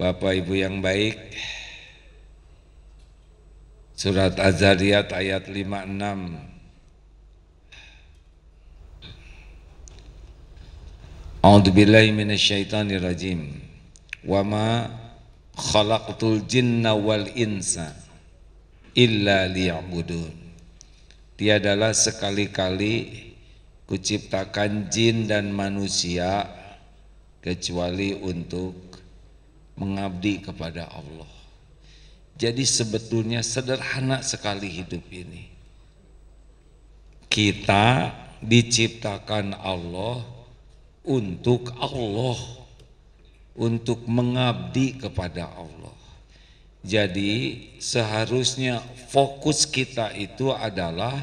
Bapak Ibu yang baik Surat Az-Zariyat ayat 56 A'udzu billahi minasyaitonir rajim. Wa ma khalaqtul jinna wal insa illa liya'budun. Tiadalah sekali-kali kuciptakan jin dan manusia kecuali untuk mengabdi kepada Allah. Jadi sebetulnya sederhana sekali hidup ini. Kita diciptakan Allah untuk Allah, untuk mengabdi kepada Allah. Jadi seharusnya fokus kita itu adalah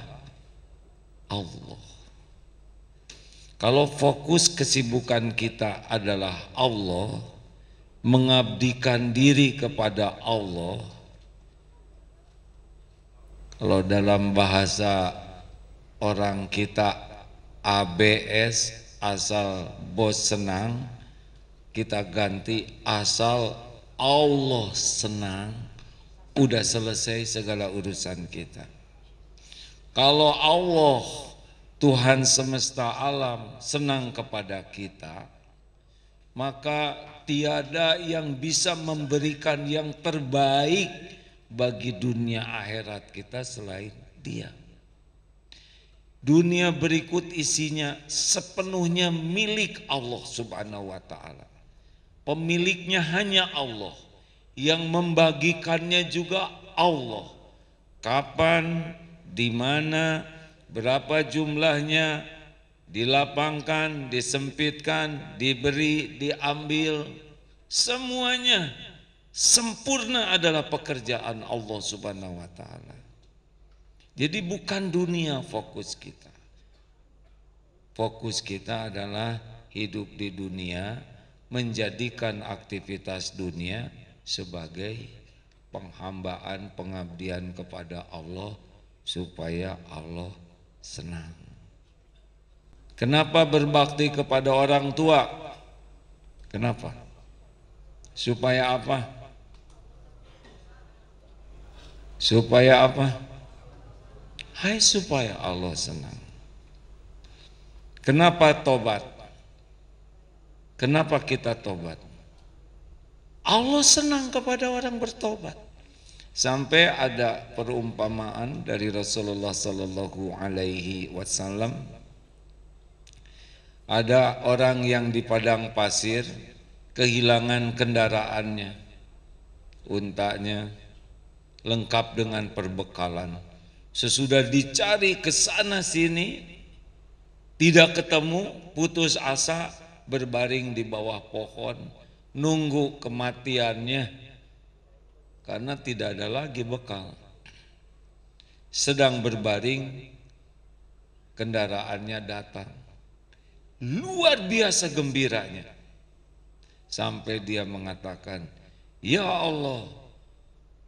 Allah. Kalau fokus kesibukan kita adalah Allah, mengabdikan diri kepada Allah kalau dalam bahasa orang kita ABS asal bos senang kita ganti asal Allah senang udah selesai segala urusan kita kalau Allah Tuhan semesta alam senang kepada kita maka tiada yang bisa memberikan yang terbaik bagi dunia akhirat kita selain Dia. Dunia berikut isinya sepenuhnya milik Allah Subhanahu wa taala. Pemiliknya hanya Allah, yang membagikannya juga Allah. Kapan, di mana, berapa jumlahnya, dilapangkan, disempitkan, diberi, diambil, semuanya sempurna adalah pekerjaan Allah Subhanahu wa taala. Jadi bukan dunia fokus kita. Fokus kita adalah hidup di dunia, menjadikan aktivitas dunia sebagai penghambaan pengabdian kepada Allah supaya Allah senang. Kenapa berbakti kepada orang tua? Kenapa? Supaya apa? Supaya apa? Hai supaya Allah senang. Kenapa tobat? Kenapa kita tobat? Allah senang kepada orang bertobat. Sampai ada perumpamaan dari Rasulullah Sallallahu Alaihi Wasallam ada orang yang di padang pasir kehilangan kendaraannya, untanya lengkap dengan perbekalan. Sesudah dicari ke sana sini, tidak ketemu, putus asa, berbaring di bawah pohon, nunggu kematiannya karena tidak ada lagi bekal. Sedang berbaring, kendaraannya datang luar biasa gembiranya. Sampai dia mengatakan, Ya Allah,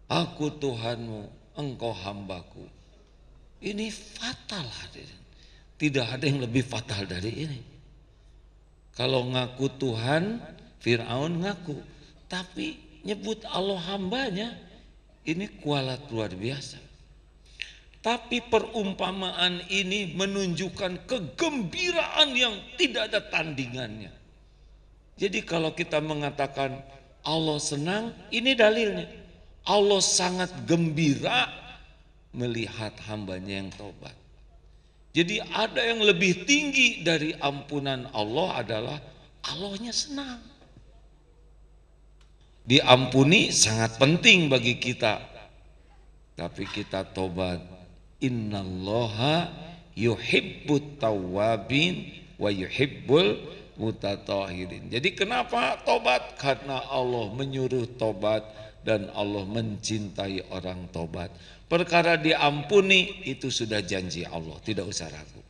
aku Tuhanmu, engkau hambaku. Ini fatal hadirin. Tidak ada yang lebih fatal dari ini. Kalau ngaku Tuhan, Fir'aun ngaku. Tapi nyebut Allah hambanya, ini kualat luar biasa. Tapi perumpamaan ini menunjukkan kegembiraan yang tidak ada tandingannya. Jadi kalau kita mengatakan Allah senang, ini dalilnya. Allah sangat gembira melihat hambanya yang tobat. Jadi ada yang lebih tinggi dari ampunan Allah adalah Allahnya senang. Diampuni sangat penting bagi kita. Tapi kita tobat innallaha yuhibbut tawabin wa yuhibbul mutatahirin. Jadi kenapa tobat? Karena Allah menyuruh tobat dan Allah mencintai orang tobat. Perkara diampuni itu sudah janji Allah, tidak usah ragu.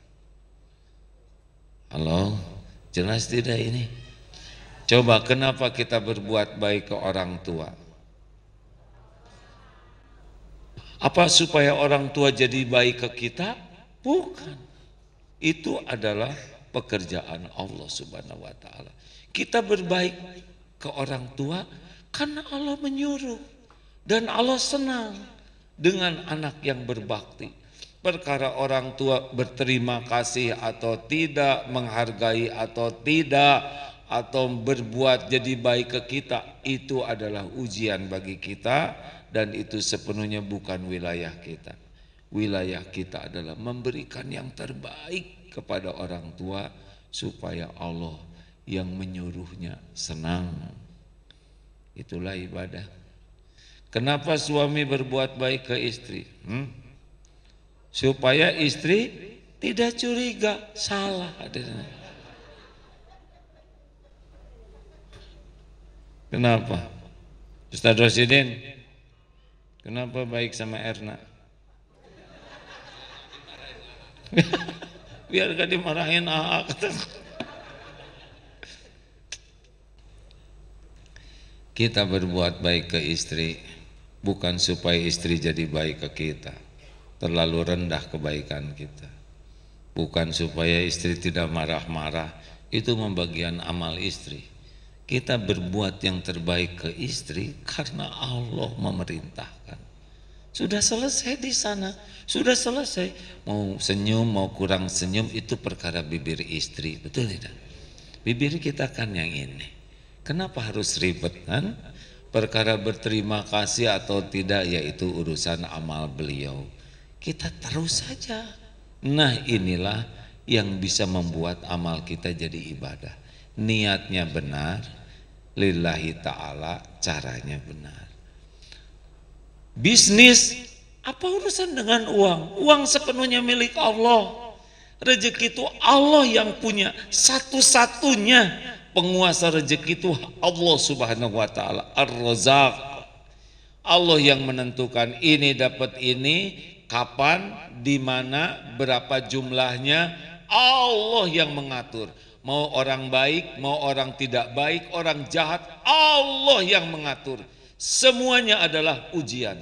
Halo, jelas tidak ini? Coba kenapa kita berbuat baik ke orang tua? Apa supaya orang tua jadi baik ke kita? Bukan. Itu adalah pekerjaan Allah Subhanahu wa taala. Kita berbaik ke orang tua karena Allah menyuruh dan Allah senang dengan anak yang berbakti. Perkara orang tua berterima kasih atau tidak, menghargai atau tidak, atau berbuat jadi baik ke kita itu adalah ujian bagi kita dan itu sepenuhnya bukan wilayah kita. Wilayah kita adalah memberikan yang terbaik kepada orang tua supaya Allah yang menyuruhnya senang. Itulah ibadah. Kenapa suami berbuat baik ke istri? Hmm? Supaya istri tidak curiga salah adanya Kenapa? Ustaz Rosidin, kenapa baik sama Erna? Biar gak dimarahin Aak. Kita berbuat baik ke istri bukan supaya istri jadi baik ke kita. Terlalu rendah kebaikan kita. Bukan supaya istri tidak marah-marah, itu membagian amal istri kita berbuat yang terbaik ke istri karena Allah memerintahkan. Sudah selesai di sana, sudah selesai. Mau senyum, mau kurang senyum itu perkara bibir istri, betul tidak? Bibir kita kan yang ini. Kenapa harus ribet kan? Perkara berterima kasih atau tidak yaitu urusan amal beliau. Kita terus saja. Nah inilah yang bisa membuat amal kita jadi ibadah. Niatnya benar, lillahi ta'ala caranya benar. Bisnis, apa urusan dengan uang? Uang sepenuhnya milik Allah. Rezeki itu Allah yang punya. Satu-satunya penguasa rezeki itu Allah subhanahu wa ta'ala. ar Allah yang menentukan ini dapat ini, kapan, di mana, berapa jumlahnya. Allah yang mengatur. Mau orang baik, mau orang tidak baik, orang jahat, Allah yang mengatur. Semuanya adalah ujian.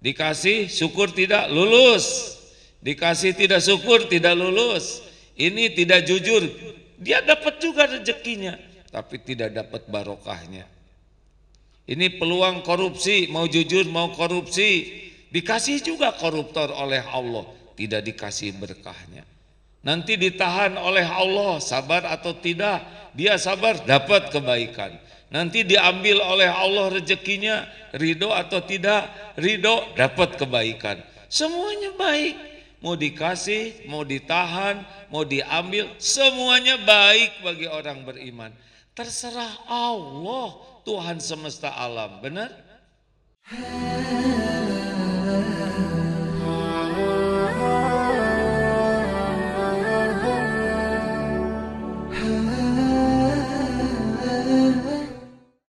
Dikasih syukur tidak lulus. Dikasih tidak syukur tidak lulus. Ini tidak jujur. Dia dapat juga rezekinya, tapi tidak dapat barokahnya. Ini peluang korupsi, mau jujur mau korupsi. Dikasih juga koruptor oleh Allah, tidak dikasih berkahnya nanti ditahan oleh Allah sabar atau tidak dia sabar dapat kebaikan nanti diambil oleh Allah rezekinya ridho atau tidak ridho dapat kebaikan semuanya baik mau dikasih mau ditahan mau diambil semuanya baik bagi orang beriman terserah Allah Tuhan semesta alam benar